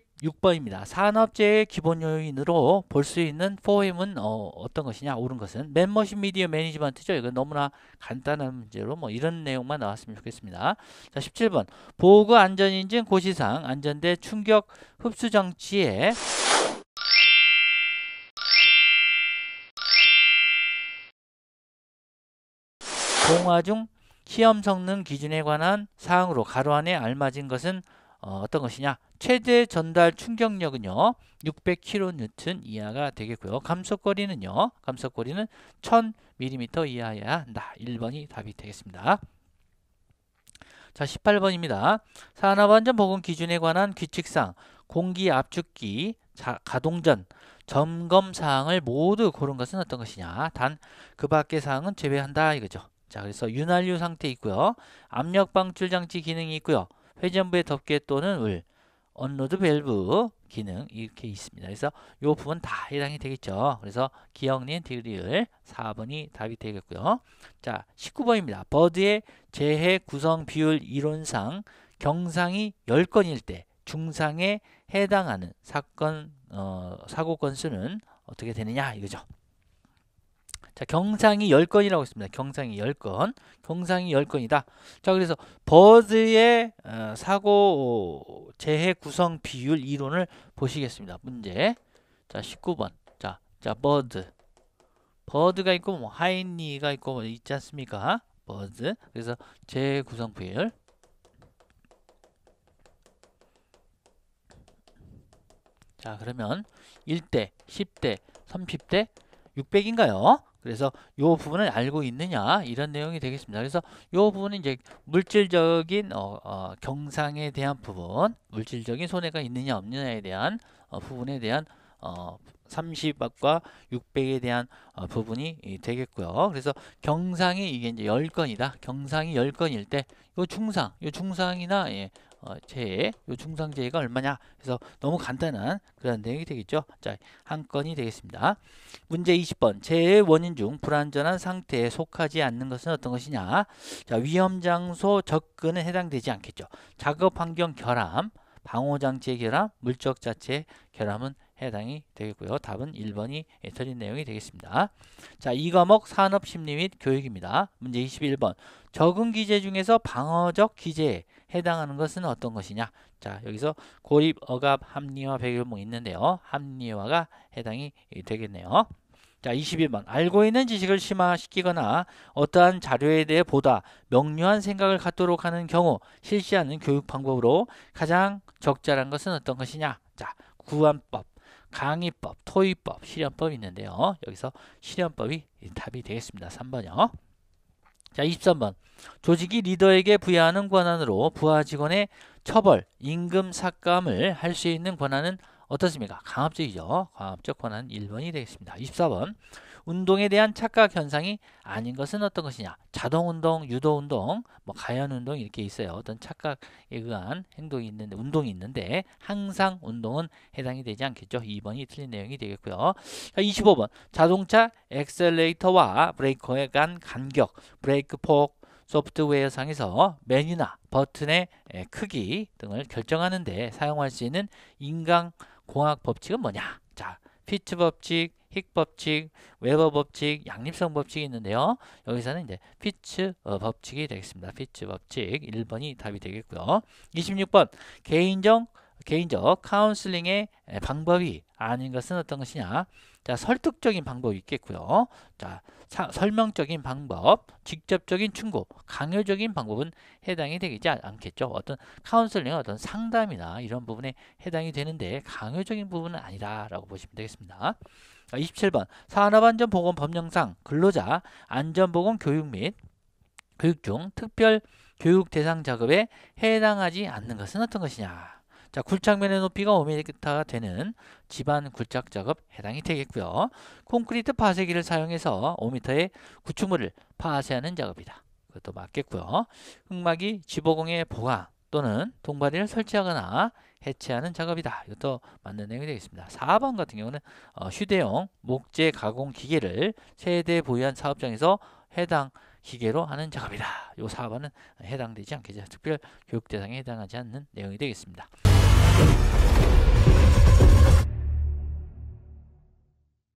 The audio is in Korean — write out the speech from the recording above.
16번입니다. 산업재의 기본 요인으로 볼 수 있는 4M은 어, 떤 것이냐? 옳은 것은 맨머신 미디어 매니지먼트죠. 이건 너무나 간단한 문제로 뭐 이런 내용만 나왔으면 좋겠습니다. 자, 17번. 보호구 안전인증 고시상 안전대 충격 흡수 장치에 동화 중 시험 성능 기준에 관한 사항으로 가로 안에 알맞은 것은 어, 떤 것이냐 최대 전달 충격력은요 600kN 이하가 되겠고요 감속거리는요 감속거리는 1000mm 이하여야 한다 1번이 답이 되겠습니다 자 18번입니다 산업안전 보건 기준에 관한 규칙상 공기 압축기 자, 가동전 점검 사항을 모두 고른 것은 어떤 것이냐 단 그 밖의 사항은 제외한다 이거죠 자 그래서 윤활유 상태 있고요 압력 방출 장치 기능이 있고요 회전부의 덮개 또는 을 언로드 밸브 기능 이렇게 있습니다. 그래서 이 부분 다 해당이 되겠죠. 그래서 기억린 디리을 4번이 답이 되겠고요. 자 19번입니다. 버드의 재해 구성 비율 이론상 경상이 10건일 때 중상에 해당하는 사건 어, 사고 건수는 어떻게 되느냐 이거죠. 자, 경상이 10건이라고 했습니다. 경상이 10건. 경상이 10건이다. 자, 그래서 버즈의 어, 사고 재해 구성 비율 이론을 보시겠습니다. 문제. 자, 19번. 자, 자, 버드. 버드가 있고 뭐 하이니가 있고 뭐 있지 않습니까? 버즈. 그래서 재해 구성 비율. 자, 그러면 1대, 10대, 30대 600인가요? 그래서 이 부분을 알고 있느냐 이런 내용이 되겠습니다. 그래서 이 부분은 이제 물질적인 어, 어, 경상에 대한 부분, 물질적인 손해가 있느냐 없느냐에 대한 어, 부분에 대한 어, 3 0과 600에 대한 어, 부분이 되겠고요. 그래서 경상이 이게 이제 10건이다. 경상이 10건일 때이 중상, 이 중상이나 예, 어, 재해, 요 중상재해가 얼마냐? 그래서 너무 간단한 그런 내용이 되겠죠. 자, 한 건이 되겠습니다. 문제 20번. 재해의 원인 중 불안전한 상태에 속하지 않는 것은 어떤 것이냐? 자, 위험 장소 접근에 해당되지 않겠죠. 작업 환경 결함, 방호 장치의 결함, 물적 자체 결함은 해당이 되겠고요. 답은 1번이 틀린 내용이 되겠습니다. 자, 2과목 산업심리 및 교육입니다. 문제 21번. 적응 기재 중에서 방어적 기재에 해당하는 것은 어떤 것이냐? 자, 여기서 고립, 억압, 합리화, 배경목 있는데요. 합리화가 해당이 되겠네요. 자 21번 알고 있는 지식을 심화시키거나 어떠한 자료에 대해 보다 명료한 생각을 갖도록 하는 경우 실시하는 교육 방법으로 가장 적절한 것은 어떤 것이냐 자 구안법 강의법, 토의법, 실현법이 있는데요. 여기서 실현법이 답이 되겠습니다. 3번이요. 자, 23번. 조직이 리더에게 부여하는 권한으로 부하 직원의 처벌, 임금 삭감을 할 수 있는 권한은 어떻습니까? 강압적이죠. 강압적 권한 1번이 되겠습니다. 24번 운동에 대한 착각 현상이 아닌 것은 어떤 것이냐? 자동운동, 유도운동, 뭐 가연운동 이렇게 있어요. 어떤 착각에 의한 행동이 있는데 운동이 있는데 항상 운동은 해당이 되지 않겠죠. 2번이 틀린 내용이 되겠고요. 자, 25번 자동차 엑셀레이터와 브레이커에 간 간격, 브레이크 폭, 소프트웨어상에서 메뉴나 버튼의 크기 등을 결정하는 데 사용할 수 있는 인강 공학 법칙은 뭐냐? 자, 피츠 법칙, 힉 법칙, 웨버 법칙, 양립성 법칙이 있는데요. 여기서는 이제 피츠 어, 법칙이 되겠습니다. 피츠 법칙 1번이 답이 되겠고요. 26번 개인적 개인적 카운슬링의 방법이 아닌 것은 어떤 것이냐 자 설득적인 방법이 있겠고요 자 사, 설명적인 방법 직접적인 충고 강요적인 방법은 해당이 되지 않겠죠 어떤 카운슬링 어떤 상담이나 이런 부분에 해당이 되는데 강요적인 부분은 아니다 라고 보시면 되겠습니다 27번 산업안전보건법령상 근로자 안전보건 교육 및 교육 중 특별 교육 대상 작업에 해당하지 않는 것은 어떤 것이냐 자, 굴착면의 높이가 5m가 되는 집안 굴착 작업 해당이 되겠고요. 콘크리트 파쇄기를 사용해서 5m의 구축물을 파쇄하는 작업이다. 그것도 맞겠고요. 흑막이 지보공의 보강 또는 동바리를 설치하거나 해체하는 작업이다. 이것도 맞는 내용이 되겠습니다. 4번 같은 경우는 어, 휴대용 목재 가공 기계를 세대 보유한 사업장에서 해당 기계로 하는 작업이다. 요 4번은 해당되지 않겠죠. 특별 교육 대상에 해당하지 않는 내용이 되겠습니다. フフフ。